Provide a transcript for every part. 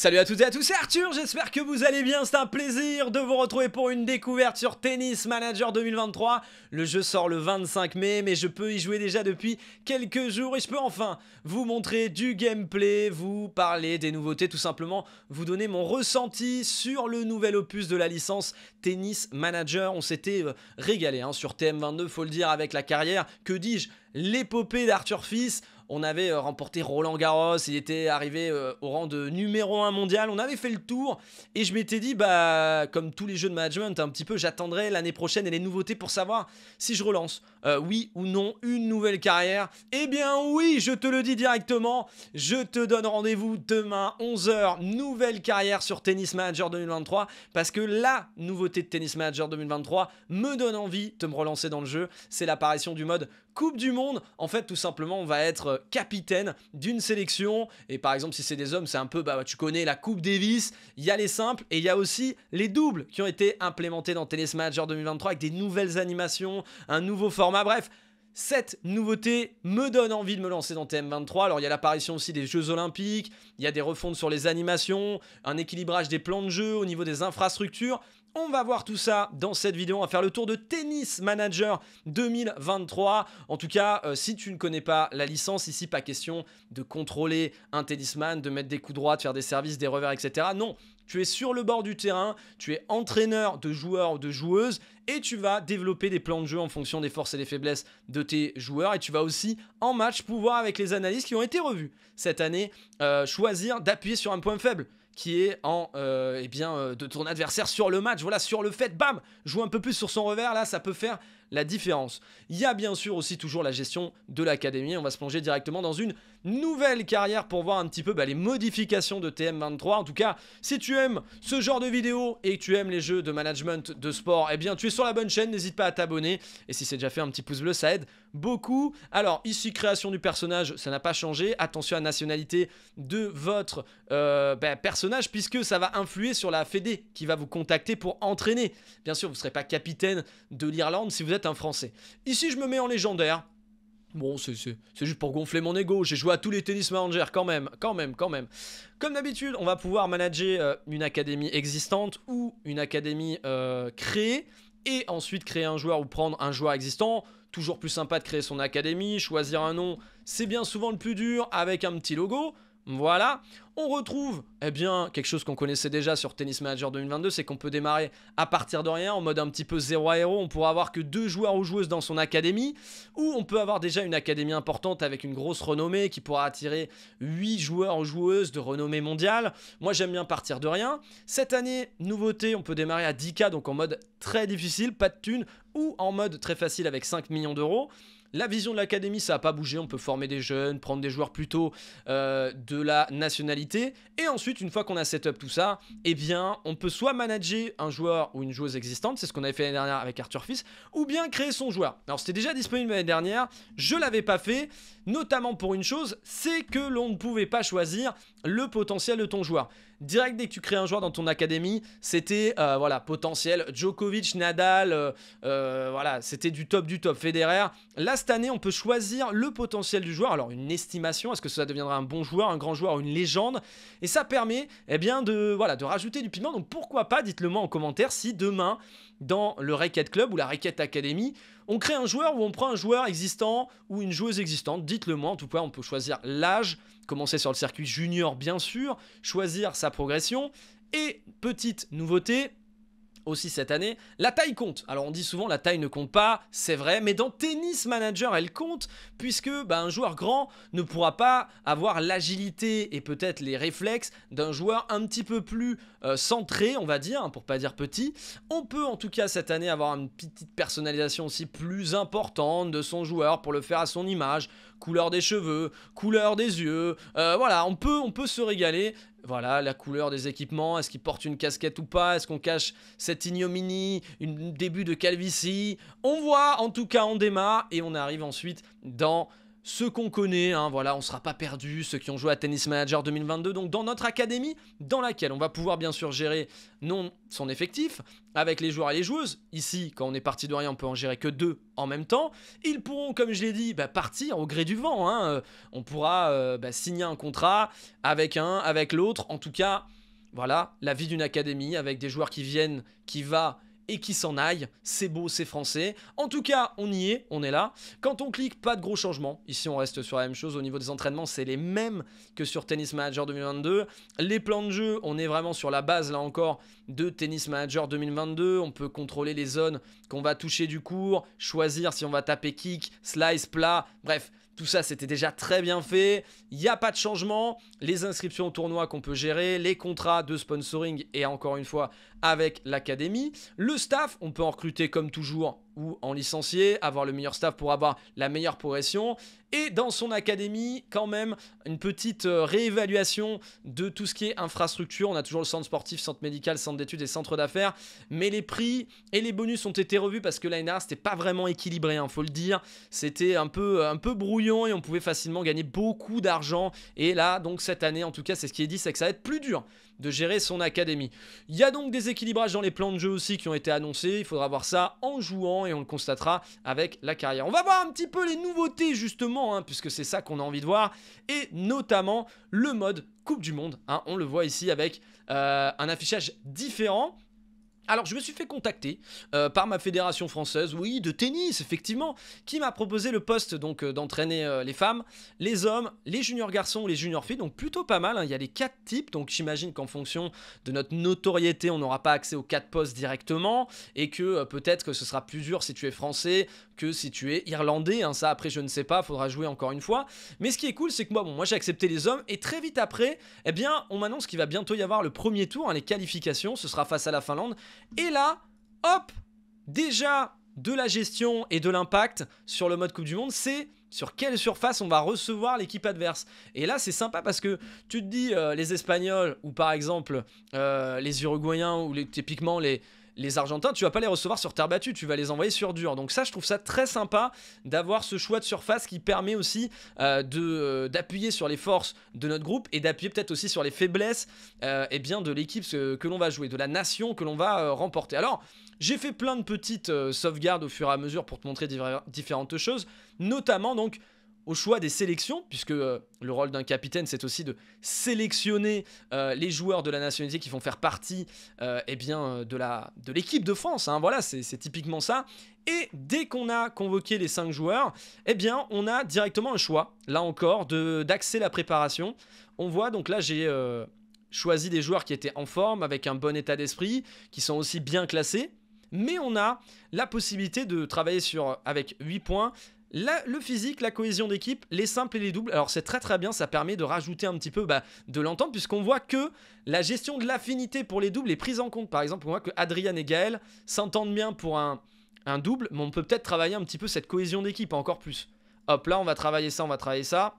Salut à toutes et à tous, c'est Arthur, j'espère que vous allez bien, c'est un plaisir de vous retrouver pour une découverte sur Tennis Manager 2023. Le jeu sort le 25 mai, mais je peux y jouer déjà depuis quelques jours et je peux enfin vous montrer du gameplay, vous parler des nouveautés, tout simplement vous donner mon ressenti sur le nouvel opus de la licence Tennis Manager. On s'était euh, régalé hein, sur TM22, faut le dire, avec la carrière, que dis-je, l'épopée d'Arthur Fils on avait euh, remporté Roland Garros, il était arrivé euh, au rang de numéro 1 mondial, on avait fait le tour et je m'étais dit, bah, comme tous les jeux de management, un petit peu, j'attendrai l'année prochaine et les nouveautés pour savoir si je relance, euh, oui ou non, une nouvelle carrière. Eh bien oui, je te le dis directement, je te donne rendez-vous demain 11h, nouvelle carrière sur Tennis Manager 2023, parce que la nouveauté de Tennis Manager 2023 me donne envie de me relancer dans le jeu, c'est l'apparition du mode Coupe du Monde. En fait, tout simplement, on va être capitaine d'une sélection. Et par exemple, si c'est des hommes, c'est un peu, bah, tu connais la Coupe Davis, il y a les simples et il y a aussi les doubles qui ont été implémentés dans Tennis Manager 2023 avec des nouvelles animations, un nouveau format, bref. Cette nouveauté me donne envie de me lancer dans TM23. Alors il y a l'apparition aussi des Jeux Olympiques, il y a des refondes sur les animations, un équilibrage des plans de jeu au niveau des infrastructures. On va voir tout ça dans cette vidéo. On va faire le tour de Tennis Manager 2023. En tout cas, euh, si tu ne connais pas la licence, ici, pas question de contrôler un tennisman, de mettre des coups droits, de faire des services, des revers, etc. Non, tu es sur le bord du terrain, tu es entraîneur de joueurs ou de joueuses et tu vas développer des plans de jeu en fonction des forces et des faiblesses de tes joueurs et tu vas aussi en match pouvoir avec les analyses qui ont été revues cette année euh, choisir d'appuyer sur un point faible qui est en euh, eh bien euh, de ton adversaire sur le match, voilà, sur le fait, bam, joue un peu plus sur son revers, là, ça peut faire la différence. Il y a bien sûr aussi toujours la gestion de l'académie, on va se plonger directement dans une nouvelle carrière pour voir un petit peu bah, les modifications de TM23. En tout cas, si tu aimes ce genre de vidéo et que tu aimes les jeux de management de sport, eh bien tu es sur la bonne chaîne, n'hésite pas à t'abonner. Et si c'est déjà fait, un petit pouce bleu, ça aide beaucoup. Alors ici, création du personnage, ça n'a pas changé. Attention à la nationalité de votre euh, bah, personnage puisque ça va influer sur la Fédé qui va vous contacter pour entraîner. Bien sûr, vous ne serez pas capitaine de l'Irlande si vous êtes un Français. Ici, je me mets en légendaire. Bon, c'est juste pour gonfler mon ego. J'ai joué à tous les tennis managers quand même, quand même, quand même. Comme d'habitude, on va pouvoir manager euh, une académie existante ou une académie euh, créée et ensuite créer un joueur ou prendre un joueur existant. Toujours plus sympa de créer son académie, choisir un nom, c'est bien souvent le plus dur avec un petit logo. Voilà, on retrouve eh bien quelque chose qu'on connaissait déjà sur Tennis Manager 2022, c'est qu'on peut démarrer à partir de rien en mode un petit peu zéro à on pourra avoir que deux joueurs ou joueuses dans son académie ou on peut avoir déjà une académie importante avec une grosse renommée qui pourra attirer 8 joueurs ou joueuses de renommée mondiale. Moi, j'aime bien partir de rien. Cette année, nouveauté, on peut démarrer à 10k donc en mode très difficile, pas de thunes ou en mode très facile avec 5 millions d'euros. La vision de l'académie, ça n'a pas bougé. On peut former des jeunes, prendre des joueurs plutôt euh, de la nationalité. Et ensuite, une fois qu'on a setup tout ça, eh bien, on peut soit manager un joueur ou une joueuse existante, c'est ce qu'on avait fait l'année dernière avec Arthur Fils, ou bien créer son joueur. Alors, c'était déjà disponible l'année dernière. Je l'avais pas fait, notamment pour une chose, c'est que l'on ne pouvait pas choisir le potentiel de ton joueur direct dès que tu crées un joueur dans ton académie, c'était euh, voilà, potentiel. Djokovic, Nadal, euh, euh, voilà, c'était du top du top. Federer. Là, cette année, on peut choisir le potentiel du joueur. Alors, une estimation, est-ce que ça deviendra un bon joueur, un grand joueur, une légende Et ça permet eh bien, de, voilà, de rajouter du piment. Donc, pourquoi pas, dites-le moi en commentaire, si demain, dans le Racket Club ou la Racket Academy, on crée un joueur ou on prend un joueur existant ou une joueuse existante, dites-le moi, en tout cas on peut choisir l'âge, commencer sur le circuit junior bien sûr, choisir sa progression, et petite nouveauté, aussi cette année. La taille compte. Alors on dit souvent la taille ne compte pas, c'est vrai, mais dans Tennis Manager elle compte puisque bah, un joueur grand ne pourra pas avoir l'agilité et peut-être les réflexes d'un joueur un petit peu plus euh, centré, on va dire, hein, pour pas dire petit. On peut en tout cas cette année avoir une petite personnalisation aussi plus importante de son joueur pour le faire à son image, couleur des cheveux, couleur des yeux. Euh, voilà, on peut, on peut se régaler. Voilà, la couleur des équipements, est-ce qu'il porte une casquette ou pas Est-ce qu'on cache cette ignominie, un début de calvitie On voit, en tout cas, on démarre et on arrive ensuite dans ceux qu'on connaît, hein, voilà, on ne sera pas perdu, ceux qui ont joué à Tennis Manager 2022, donc dans notre académie, dans laquelle on va pouvoir bien sûr gérer non son effectif, avec les joueurs et les joueuses, ici, quand on est parti de rien, on peut en gérer que deux en même temps, ils pourront, comme je l'ai dit, bah, partir au gré du vent, hein. euh, on pourra euh, bah, signer un contrat avec un, avec l'autre, en tout cas, voilà, la vie d'une académie, avec des joueurs qui viennent, qui va et qui s'en aille. C'est beau, c'est français. En tout cas, on y est, on est là. Quand on clique, pas de gros changements. Ici, on reste sur la même chose. Au niveau des entraînements, c'est les mêmes que sur Tennis Manager 2022. Les plans de jeu, on est vraiment sur la base, là encore, de Tennis Manager 2022. On peut contrôler les zones qu'on va toucher du cours, choisir si on va taper kick, slice, plat. Bref, tout ça, c'était déjà très bien fait. Il n'y a pas de changement. Les inscriptions au tournoi qu'on peut gérer, les contrats de sponsoring et encore une fois avec l'académie. Le staff, on peut en recruter comme toujours ou en licencié, avoir le meilleur staff pour avoir la meilleure progression. Et dans son académie, quand même, une petite euh, réévaluation de tout ce qui est infrastructure. On a toujours le centre sportif, centre médical, centre d'études et centre d'affaires. Mais les prix et les bonus ont été revus parce que l'année dernière, c'était pas vraiment équilibré, il hein, faut le dire. C'était un peu, euh, un peu brouillon et on pouvait facilement gagner beaucoup d'argent. Et là, donc cette année, en tout cas, c'est ce qui est dit, c'est que ça va être plus dur de gérer son académie. Il y a donc des équilibrages dans les plans de jeu aussi qui ont été annoncés. Il faudra voir ça en jouant et on le constatera avec la carrière. On va voir un petit peu les nouveautés justement, hein, puisque c'est ça qu'on a envie de voir, et notamment le mode Coupe du Monde. Hein. on le voit ici avec euh, un affichage différent. Alors, je me suis fait contacter euh, par ma fédération française, oui, de tennis, effectivement, qui m'a proposé le poste donc euh, d'entraîner euh, les femmes, les hommes, les juniors garçons, les juniors filles, donc plutôt pas mal. Hein. Il y a les quatre types, donc j'imagine qu'en fonction de notre notoriété, on n'aura pas accès aux quatre postes directement, et que peut-être que ce sera plus dur si tu es français que si tu es irlandais. Hein, ça, après, je ne sais pas, faudra jouer encore une fois. Mais ce qui est cool, c'est que moi, bon, moi j'ai accepté les hommes et très vite après, eh bien, on m'annonce qu'il va bientôt y avoir le premier tour, hein, les qualifications. Ce sera face à la Finlande. Et là, hop, déjà de la gestion et de l'impact sur le mode Coupe du Monde, c'est sur quelle surface on va recevoir l'équipe adverse. Et là, c'est sympa parce que tu te dis euh, les Espagnols ou par exemple euh, les Uruguayens ou les, typiquement les, les Argentins, tu vas pas les recevoir sur terre battue, tu vas les envoyer sur dur. Donc ça, je trouve ça très sympa d'avoir ce choix de surface qui permet aussi euh, euh, d'appuyer sur les forces de notre groupe et d'appuyer peut-être aussi sur les faiblesses euh, eh bien, de l'équipe que l'on va jouer, de la nation que l'on va remporter. Alors, j'ai fait plein de petites sauvegardes au fur et à mesure pour te montrer différentes choses, notamment donc au choix des sélections, puisque euh, le rôle d'un capitaine, c'est aussi de sélectionner euh, les joueurs de la nationalité qui vont faire partie euh, eh bien, de, la, de l'équipe de France. Hein. voilà, c'est, typiquement ça. Et dès qu'on a convoqué les cinq joueurs, eh bien, on a directement un choix, là encore, de, d'axer la préparation. On voit, donc là, j'ai choisi des joueurs qui étaient en forme, avec un bon état d'esprit, qui sont aussi bien classés. Mais on a la possibilité de travailler sur, avec 8 points le physique, la cohésion d'équipe, les simples et les doubles, alors c'est très très bien, ça permet de rajouter un petit peu bah, de l'entente puisqu'on voit que la gestion de l'affinité pour les doubles est prise en compte. Par exemple, on voit que Adrien et Gaël s'entendent bien pour un, un double, mais on peut peut-être travailler un petit peu cette cohésion d'équipe encore plus. Hop là, on va travailler ça, on va travailler ça.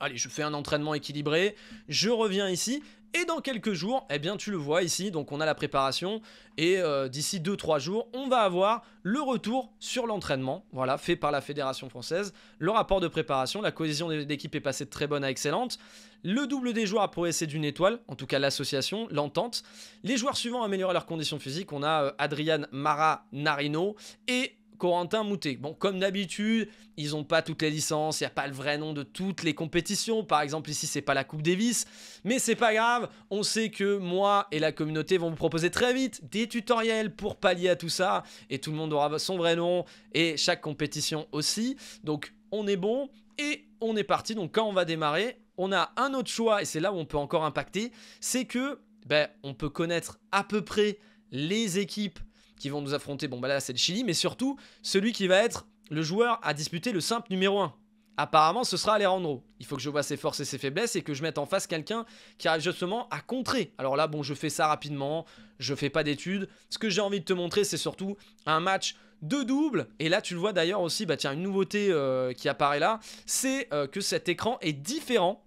Allez, je fais un entraînement équilibré, je reviens ici. Et dans quelques jours, eh bien tu le vois ici, donc on a la préparation et euh, d'ici 2-3 jours, on va avoir le retour sur l'entraînement, voilà, fait par la Fédération Française. Le rapport de préparation, la cohésion d'équipe est passée de très bonne à excellente. Le double des joueurs a progressé d'une étoile, en tout cas l'association, l'entente. Les joueurs suivants amélioré leurs conditions physiques, on a euh, Adrian Mara Narino et Corentin Moutet. Bon, comme d'habitude, ils n'ont pas toutes les licences, il n'y a pas le vrai nom de toutes les compétitions. Par exemple, ici, c'est pas la Coupe Davis, mais c'est pas grave. On sait que moi et la communauté vont vous proposer très vite des tutoriels pour pallier à tout ça, et tout le monde aura son vrai nom et chaque compétition aussi. Donc, on est bon et on est parti. Donc, quand on va démarrer, on a un autre choix et c'est là où on peut encore impacter, c'est que ben, on peut connaître à peu près les équipes qui vont nous affronter. Bon, bah là, c'est le Chili, mais surtout celui qui va être le joueur à disputer le simple numéro 1. Apparemment, ce sera Alejandro. Il faut que je vois ses forces et ses faiblesses et que je mette en face quelqu'un qui arrive justement à contrer. Alors là, bon, je fais ça rapidement, je fais pas d'études. Ce que j'ai envie de te montrer, c'est surtout un match de double. Et là, tu le vois d'ailleurs aussi, bah tiens, une nouveauté euh, qui apparaît là, c'est euh, que cet écran est différent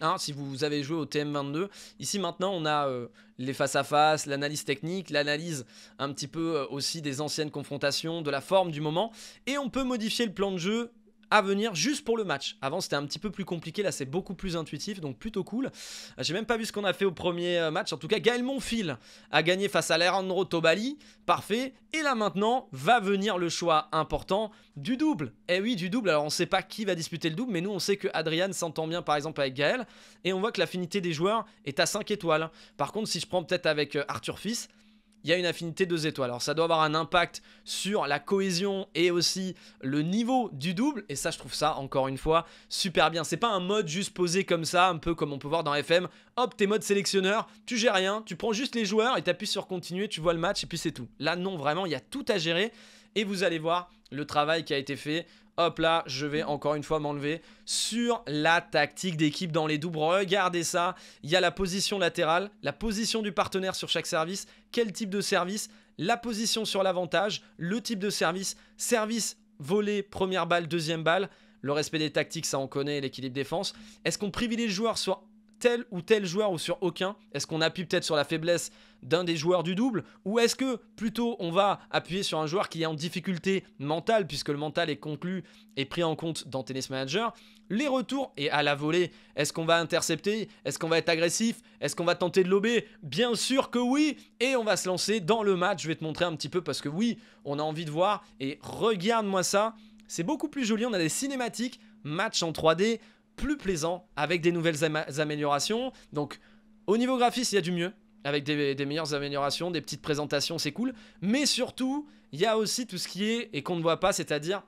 Hein, si vous avez joué au TM22. Ici maintenant on a euh, les face-à-face, l'analyse technique, l'analyse un petit peu euh, aussi des anciennes confrontations, de la forme du moment. Et on peut modifier le plan de jeu à venir juste pour le match. Avant, c'était un petit peu plus compliqué. Là, c'est beaucoup plus intuitif, donc plutôt cool. Euh, j'ai même pas vu ce qu'on a fait au premier euh, match. En tout cas, Gaël Monfil a gagné face à Leandro Tobali. Parfait. Et là, maintenant, va venir le choix important du double. Eh oui, du double. Alors, on sait pas qui va disputer le double, mais nous, on sait que Adrian s'entend bien, par exemple, avec Gaël. Et on voit que l'affinité des joueurs est à 5 étoiles. Par contre, si je prends peut-être avec euh, Arthur Fils, il y a une affinité deux étoiles. Alors ça doit avoir un impact sur la cohésion et aussi le niveau du double. Et ça, je trouve ça, encore une fois, super bien. C'est pas un mode juste posé comme ça, un peu comme on peut voir dans FM. Hop, t'es mode sélectionneur, tu gères rien, tu prends juste les joueurs et t'appuies sur continuer, tu vois le match et puis c'est tout. Là, non, vraiment, il y a tout à gérer. Et vous allez voir le travail qui a été fait Hop là, je vais encore une fois m'enlever sur la tactique d'équipe dans les doubles. Regardez ça, il y a la position latérale, la position du partenaire sur chaque service, quel type de service, la position sur l'avantage, le type de service, service volé, première balle, deuxième balle. Le respect des tactiques, ça on connaît, l'équilibre défense. Est-ce qu'on privilégie le joueur sur tel ou tel joueur ou sur aucun Est-ce qu'on appuie peut-être sur la faiblesse d'un des joueurs du double Ou est-ce que plutôt on va appuyer sur un joueur qui est en difficulté mentale, puisque le mental est conclu et pris en compte dans Tennis Manager Les retours et à la volée, est-ce qu'on va intercepter Est-ce qu'on va être agressif Est-ce qu'on va tenter de lober Bien sûr que oui Et on va se lancer dans le match, je vais te montrer un petit peu parce que oui, on a envie de voir et regarde-moi ça c'est beaucoup plus joli, on a des cinématiques, match en 3D, plus plaisant avec des nouvelles améliorations. Donc au niveau graphiste il y a du mieux avec des, meilleures améliorations, des petites présentations, c'est cool. Mais surtout, il y a aussi tout ce qui est, et qu'on ne voit pas, c'est-à-dire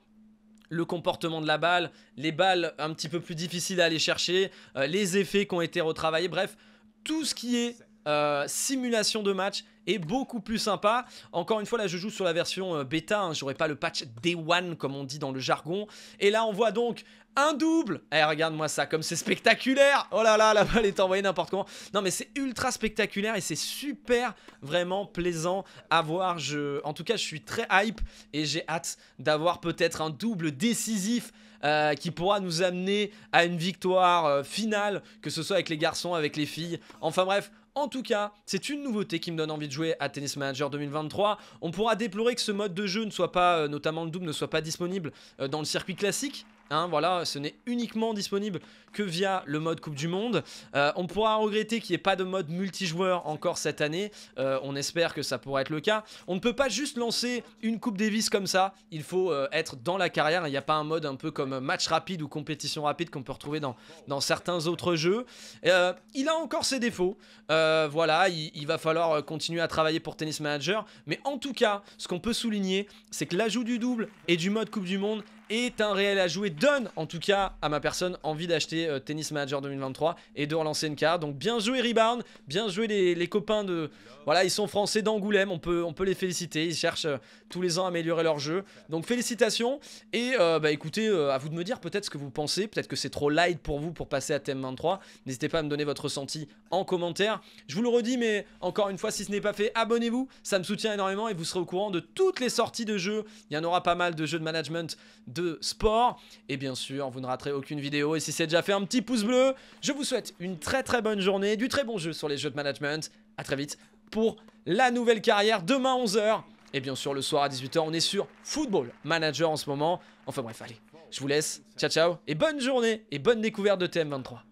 le comportement de la balle, les balles un petit peu plus difficiles à aller chercher, euh, les effets qui ont été retravaillés, bref, tout ce qui est euh, simulation de match est beaucoup plus sympa. Encore une fois, là je joue sur la version euh, bêta, hein. j'aurai pas le patch Day One comme on dit dans le jargon. Et là on voit donc un double Et eh, regarde-moi ça, comme c'est spectaculaire Oh là là, la balle est envoyée n'importe comment Non mais c'est ultra spectaculaire et c'est super vraiment plaisant à voir. Je... En tout cas, je suis très hype et j'ai hâte d'avoir peut-être un double décisif euh, qui pourra nous amener à une victoire finale, que ce soit avec les garçons, avec les filles. Enfin bref, en tout cas, c'est une nouveauté qui me donne envie de jouer à Tennis Manager 2023. On pourra déplorer que ce mode de jeu ne soit pas, euh, notamment le double, ne soit pas disponible euh, dans le circuit classique, Hein, voilà, ce n'est uniquement disponible que via le mode Coupe du Monde. Euh, on pourra regretter qu'il n'y ait pas de mode multijoueur encore cette année. Euh, on espère que ça pourra être le cas. On ne peut pas juste lancer une Coupe Davis comme ça. Il faut euh, être dans la carrière. Il n'y a pas un mode un peu comme match rapide ou compétition rapide qu'on peut retrouver dans, certains autres jeux. il a encore ses défauts. voilà, il va falloir continuer à travailler pour Tennis Manager. Mais en tout cas, ce qu'on peut souligner, c'est que l'ajout du double et du mode Coupe du Monde est un réel à jouer, donne en tout cas à ma personne envie d'acheter euh, Tennis Manager 2023 et de relancer une carte. Donc bien joué Rebound, bien joué les, copains de... Voilà, ils sont français d'Angoulême, on peut, on peut les féliciter, ils cherchent euh, tous les ans à améliorer leur jeu. Donc félicitations et euh, bah écoutez, à vous de me dire peut-être ce que vous pensez, peut-être que c'est trop light pour vous pour passer à tm 23. N'hésitez pas à me donner votre ressenti en commentaire. Je vous le redis, mais encore une fois, si ce n'est pas fait, abonnez-vous, ça me soutient énormément et vous serez au courant de toutes les sorties de jeux. Il y en aura pas mal de jeux de management de sport. Et bien sûr, vous ne raterez aucune vidéo. Et si c'est déjà fait, un petit pouce bleu. Je vous souhaite une très très bonne journée, du très bon jeu sur les jeux de management. à très vite pour la nouvelle carrière demain 11h. Et bien sûr, le soir à 18h, on est sur Football Manager en ce moment. Enfin bref, allez, je vous laisse. Ciao, ciao. Et bonne journée et bonne découverte de TM23.